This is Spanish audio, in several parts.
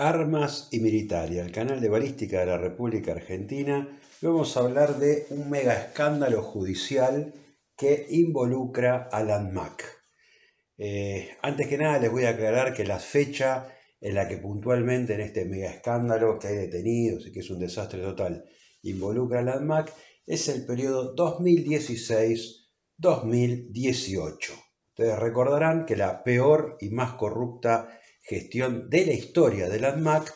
Armas y Militaria, el canal de balística de la República Argentina. vamos a hablar de un mega escándalo judicial que involucra a la ANMAC. Eh, antes que nada les voy a aclarar que la fecha en la que puntualmente en este mega escándalo que hay detenidos y que es un desastre total involucra a la ANMAC es el periodo 2016-2018. Ustedes recordarán que la peor y más corrupta gestión de la historia de la ANMAC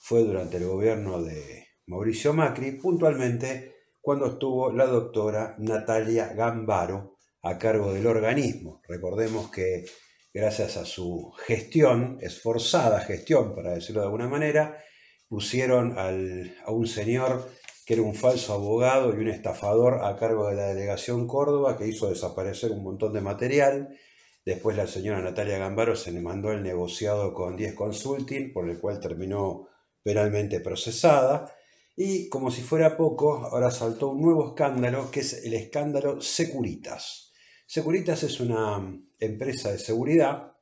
fue durante el gobierno de Mauricio Macri, puntualmente cuando estuvo la doctora Natalia Gambaro a cargo del organismo. Recordemos que gracias a su gestión, esforzada gestión, para decirlo de alguna manera, pusieron a un señor que era un falso abogado y un estafador a cargo de la delegación Córdoba, que hizo desaparecer un montón de material, Después la señora Natalia Gambaro se le mandó el negociado con 10 Consulting, por el cual terminó penalmente procesada. Y como si fuera poco, ahora saltó un nuevo escándalo, que es el escándalo Securitas. Securitas es una empresa de seguridad,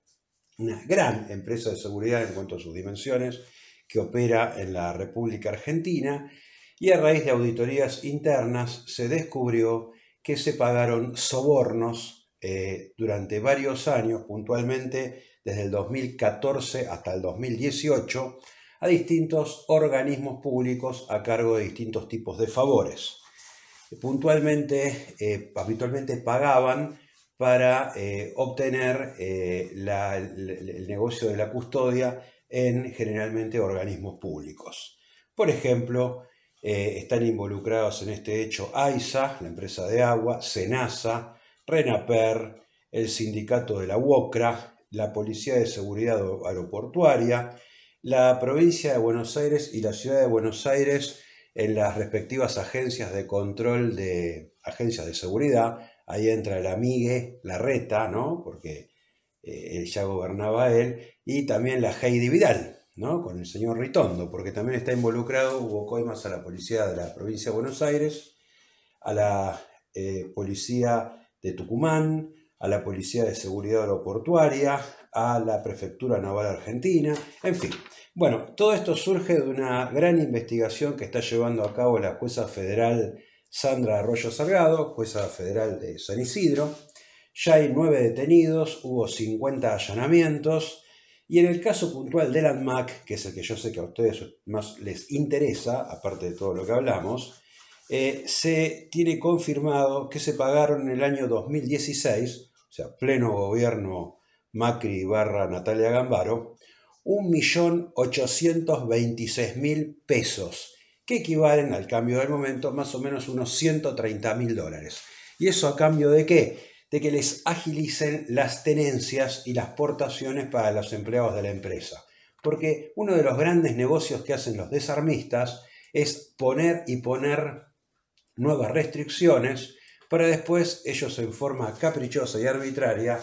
una gran empresa de seguridad en cuanto a sus dimensiones, que opera en la República Argentina. Y a raíz de auditorías internas se descubrió que se pagaron sobornos eh, durante varios años, puntualmente desde el 2014 hasta el 2018, a distintos organismos públicos a cargo de distintos tipos de favores. Puntualmente, eh, habitualmente pagaban para eh, obtener el, negocio de la custodia en generalmente organismos públicos. Por ejemplo, están involucrados en este hecho AISA, la empresa de agua, SENASA, RENAPER, el sindicato de la UOCRA, la Policía de Seguridad Aeroportuaria, la provincia de Buenos Aires y la ciudad de Buenos Aires en las respectivas agencias de control de agencias de seguridad. Ahí entra la MIGE, la reta, ¿no? Porque eh, ya gobernaba él, y también la Heidi Vidal, ¿no? Con el señor Ritondo, porque también está involucrado hubo Coimas a la policía de la provincia de Buenos Aires, a la eh, policía de Tucumán, a la Policía de Seguridad Aeroportuaria, a la Prefectura Naval Argentina, en fin. Bueno, todo esto surge de una gran investigación que está llevando a cabo la jueza federal Sandra Arroyo Salgado, jueza federal de San Isidro. Ya hay nueve detenidos, hubo 50 allanamientos. Y en el caso puntual del MAC, que es el que yo sé que a ustedes más les interesa, aparte de todo lo que hablamos, eh, se tiene confirmado que se pagaron en el año 2016, o sea, pleno gobierno Macri barra Natalia Gambaro, 1.826.000 pesos, que equivalen al cambio del momento más o menos unos 130.000 dólares. ¿Y eso a cambio de qué? De que les agilicen las tenencias y las portaciones para los empleados de la empresa. Porque uno de los grandes negocios que hacen los desarmistas es poner y poner nuevas restricciones para después ellos en forma caprichosa y arbitraria,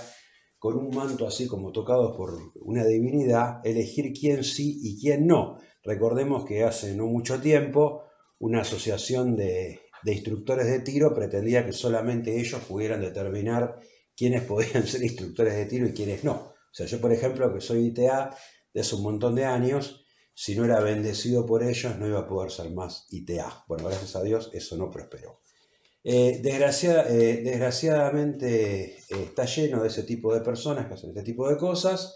con un manto así como tocado por una divinidad, elegir quién sí y quién no. Recordemos que hace no mucho tiempo una asociación de, de instructores de tiro pretendía que solamente ellos pudieran determinar quiénes podían ser instructores de tiro y quiénes no. O sea, yo por ejemplo, que soy ITA de hace un montón de años, si no era bendecido por ellos, no iba a poder ser más ITA. Bueno, gracias a Dios eso no prosperó. Eh, eh, desgraciadamente eh, está lleno de ese tipo de personas que hacen este tipo de cosas.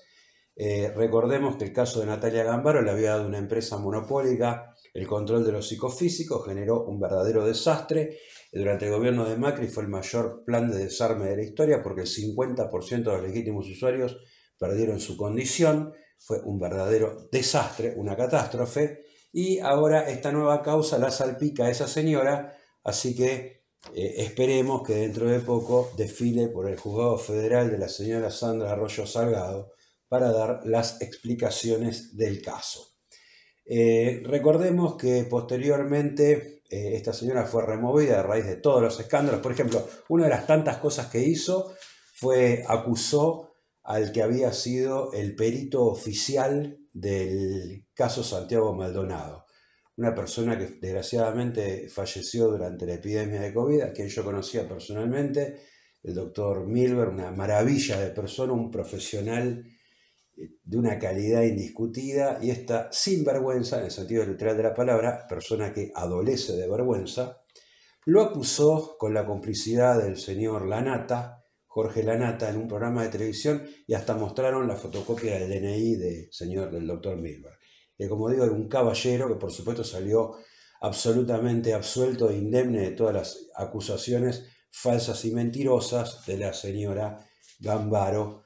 recordemos que el caso de Natalia Gambaro le había dado una empresa monopólica el control de los psicofísicos, generó un verdadero desastre. Durante el gobierno de Macri fue el mayor plan de desarme de la historia porque el 50% de los legítimos usuarios perdieron su condición. Fue un verdadero desastre, una catástrofe, y ahora esta nueva causa la salpica a esa señora, así que eh, esperemos que dentro de poco desfile por el juzgado federal de la señora Sandra Arroyo Salgado para dar las explicaciones del caso. Eh, recordemos que posteriormente eh, esta señora fue removida a raíz de todos los escándalos. Por ejemplo, una de las tantas cosas que hizo fue acusó al que había sido el perito oficial del caso Santiago Maldonado, una persona que desgraciadamente falleció durante la epidemia de COVID, a quien yo conocía personalmente, el doctor Milber, una maravilla de persona, un profesional eh, de una calidad indiscutida y esta sinvergüenza, en el sentido literal de la palabra, persona que adolece de vergüenza, lo acusó con la complicidad del señor Lanata, Jorge Lanata en un programa de televisión y hasta mostraron la fotocopia del DNI del señor, del doctor Milberg. Que eh, como digo, era un caballero que por supuesto salió absolutamente absuelto e indemne de todas las acusaciones falsas y mentirosas de la señora Gambaro,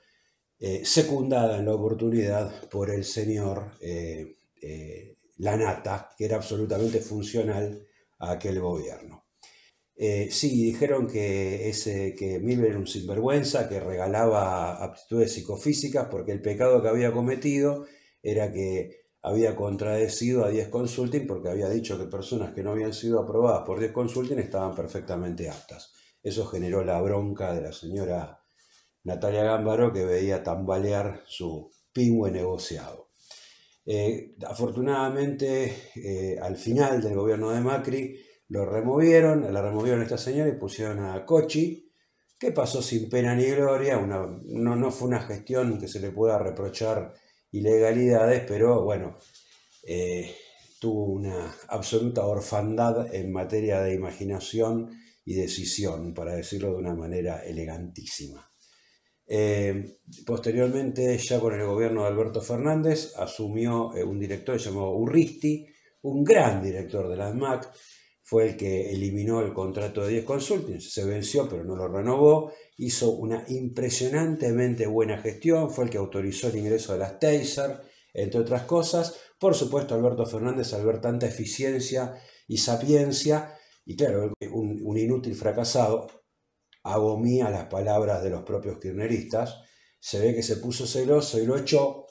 eh, secundada en la oportunidad por el señor eh, Lanata, que era absolutamente funcional a aquel gobierno. Eh, sí, dijeron que, ese, que era un sinvergüenza, que regalaba aptitudes psicofísicas, porque el pecado que había cometido era que había contradecido a 10 consulting porque había dicho que personas que no habían sido aprobadas por 10 consulting estaban perfectamente aptas. Eso generó la bronca de la señora Natalia Gámbaro que veía tambalear su pingüe negociado. Eh, afortunadamente, eh, al final del gobierno de Macri, lo removieron, la removieron esta señora y pusieron a Cochi, que pasó sin pena ni gloria. no, no fue una gestión que se le pueda reprochar ilegalidades, pero bueno, eh, tuvo una absoluta orfandad en materia de imaginación y decisión, para decirlo de una manera elegantísima. Eh, posteriormente, ya con el gobierno de Alberto Fernández, asumió eh, un director llamado Urristi, un gran director de las MAC, fue el que eliminó el contrato de 10 Consulting, se venció pero no lo renovó, hizo una impresionantemente buena gestión, fue el que autorizó el ingreso de las Taser, entre otras cosas. Por supuesto, Alberto Fernández, al ver tanta eficiencia y sapiencia, y claro, un, inútil fracasado, agomía las palabras de los propios kirchneristas, se ve que se puso celoso y lo echó,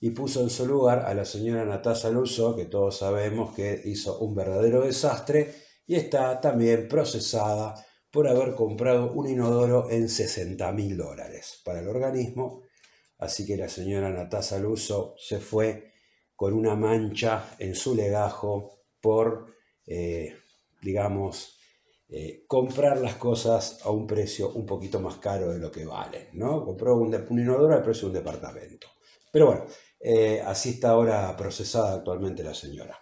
y puso en su lugar a la señora Natasa Luso, que todos sabemos que hizo un verdadero desastre, y está también procesada por haber comprado un inodoro en 60 mil dólares para el organismo. Así que la señora Natasa Luso se fue con una mancha en su legajo por, eh, digamos, eh, comprar las cosas a un precio un poquito más caro de lo que valen, ¿no? Compró un, un inodoro al precio de un departamento. Pero bueno, eh, así está ahora procesada actualmente la señora.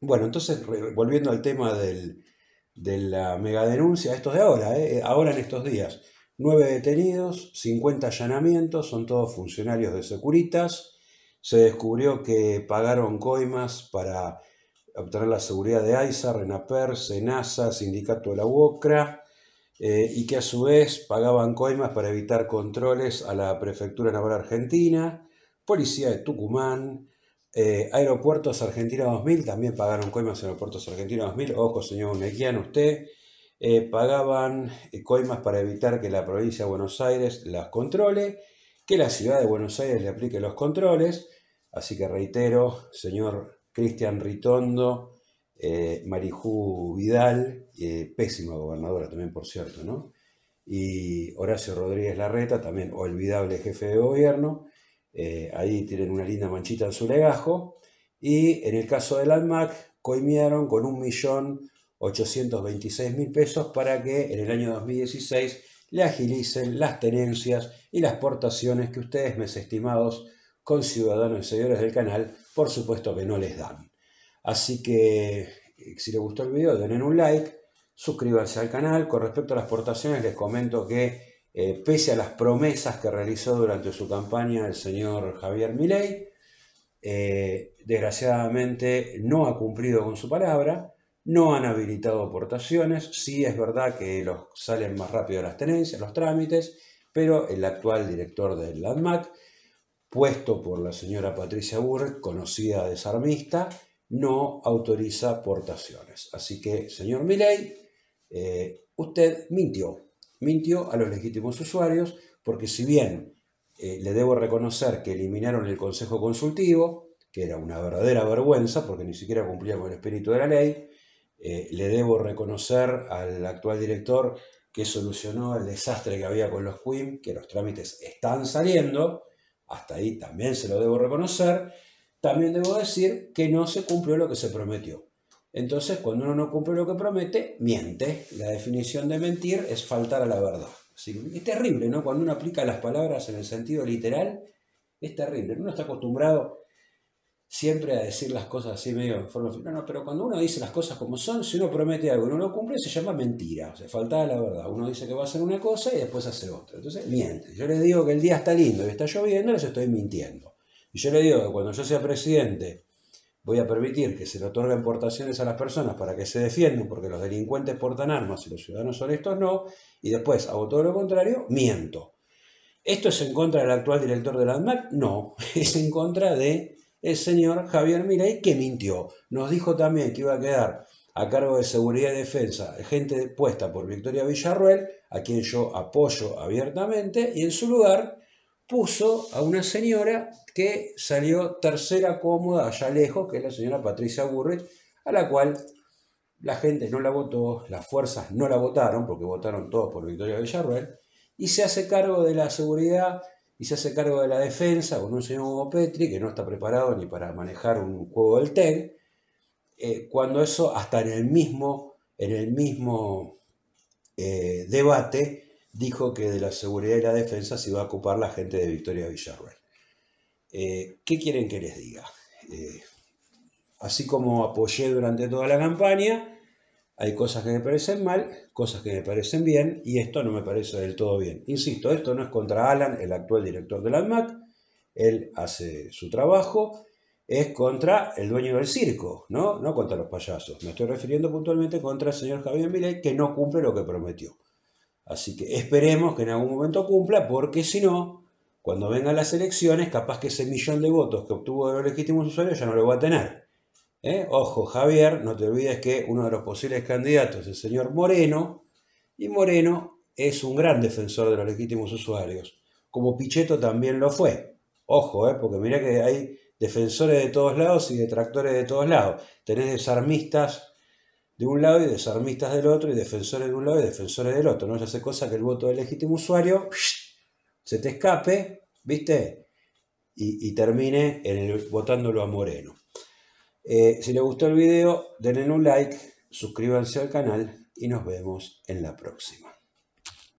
Bueno, entonces, volviendo al tema de la mega denuncia, esto de ahora, eh, eh, ahora en estos días, nueve detenidos, 50 allanamientos, son todos funcionarios de Securitas. Se descubrió que pagaron coimas para obtener la seguridad de AISA, RENAPER, SENASA, Sindicato de la UOCRA, y que a su vez pagaban coimas para evitar controles a la Prefectura Naval Argentina Policía de Tucumán, eh, Aeropuertos Argentina 2000, también pagaron coimas en Aeropuertos Argentina 2000, ojo señor Unequian, usted, eh, pagaban eh, coimas para evitar que la provincia de Buenos Aires las controle, que la ciudad de Buenos Aires le aplique los controles, así que reitero, señor Cristian Ritondo, Mariju Vidal, pésima gobernadora también por cierto, Y Horacio Rodríguez Larreta, también olvidable jefe de gobierno, eh, ahí tienen una linda manchita en su legajo. Y en el caso del ALMAC, coimieron con 1.826.000 pesos para que en el año 2016 le agilicen las tenencias y las portaciones que ustedes, mis estimados, conciudadanos y seguidores del canal, por supuesto que no les dan. Así que eh, si les gustó el video, denle un like, suscríbanse al canal. Con respecto a las portaciones, les comento que eh, pese a las promesas que realizó durante su campaña el señor Javier Milei, eh, desgraciadamente no ha cumplido con su palabra, no han habilitado aportaciones, sí es verdad que los, salen más rápido las tenencias, los trámites, pero el actual director del LADMAC, puesto por la señora Patricia Burr, conocida desarmista, no autoriza aportaciones. Así que, señor Milei, eh, usted mintió mintió a los legítimos usuarios porque si bien eh, le debo reconocer que eliminaron el Consejo Consultivo, que era una verdadera vergüenza porque ni siquiera cumplía con el espíritu de la ley, eh, le debo reconocer al actual director que solucionó el desastre que había con los QIM, que los trámites están saliendo, hasta ahí también se lo debo reconocer, también debo decir que no se cumplió lo que se prometió. Entonces, cuando uno no cumple lo que promete, miente. La definición de mentir es faltar a la verdad. es terrible, ¿no? Cuando uno aplica las palabras en el sentido literal, es terrible. Uno está acostumbrado siempre a decir las cosas así medio en forma... No, no, pero cuando uno dice las cosas como son, si uno promete algo y no lo cumple, se llama mentira, o sea, faltar a la verdad. Uno dice que va a hacer una cosa y después hace otra. Entonces, miente. Yo les digo que el día está lindo y está lloviendo, les estoy mintiendo. Y yo le digo que cuando yo sea presidente voy a permitir que se le otorguen portaciones a las personas para que se defiendan, porque los delincuentes portan armas y los ciudadanos honestos no, y después hago todo lo contrario, miento. ¿Esto es en contra del actual director de la ANMAC? No, es en contra de el señor Javier Mirey que mintió. Nos dijo también que iba a quedar a cargo de seguridad y defensa gente puesta por Victoria Villarruel, a quien yo apoyo abiertamente, y en su lugar puso a una señora que salió tercera cómoda allá lejos, que es la señora Patricia Burrich, a la cual la gente no la votó, las fuerzas no la votaron, porque votaron todos por Victoria Villarruel, y se hace cargo de la seguridad y se hace cargo de la defensa con un señor como Petri, que no está preparado ni para manejar un juego del TEC, eh, cuando eso hasta en el mismo, en el mismo eh, debate dijo que de la seguridad y la defensa se iba a ocupar la gente de Victoria Villarreal. Eh, ¿Qué quieren que les diga? Eh, así como apoyé durante toda la campaña, hay cosas que me parecen mal, cosas que me parecen bien, y esto no me parece del todo bien. Insisto, esto no es contra Alan, el actual director de la ANMAC, él hace su trabajo, es contra el dueño del circo, ¿no? No contra los payasos. Me estoy refiriendo puntualmente contra el señor Javier Mirey, que no cumple lo que prometió. Así que esperemos que en algún momento cumpla, porque si no, cuando vengan las elecciones, capaz que ese millón de votos que obtuvo de los legítimos usuarios ya no lo va a tener. ¿Eh? Ojo, Javier, no te olvides que uno de los posibles candidatos es el señor Moreno, y Moreno es un gran defensor de los legítimos usuarios, como Pichetto también lo fue. Ojo, ¿eh? porque mira que hay defensores de todos lados y detractores de todos lados. Tenés desarmistas de un lado y desarmistas del otro y defensores de un lado y defensores del otro. No se hace cosa que el voto del legítimo usuario se te escape, ¿viste? Y, termine votándolo a Moreno. Eh, si les gustó el video, denle un like, suscríbanse al canal y nos vemos en la próxima.